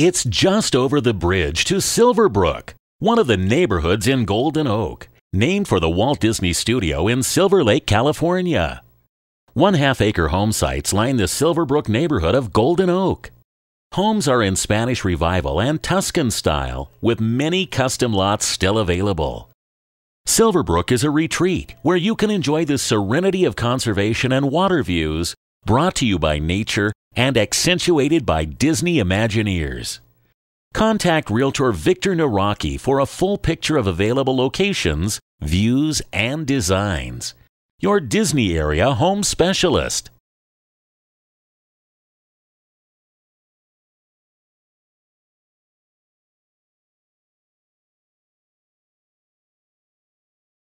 It's just over the bridge to Silverbrook, one of the neighborhoods in Golden Oak, named for the Walt Disney Studio in Silver Lake, California. One half acre home sites line the Silverbrook neighborhood of Golden Oak. Homes are in Spanish Revival and Tuscan style, with many custom lots still available. Silverbrook is a retreat where you can enjoy the serenity of conservation and water views brought to you by nature and accentuated by Disney Imagineers. Contact Realtor Victor Naraki for a full picture of available locations, views, and designs. Your Disney area home specialist.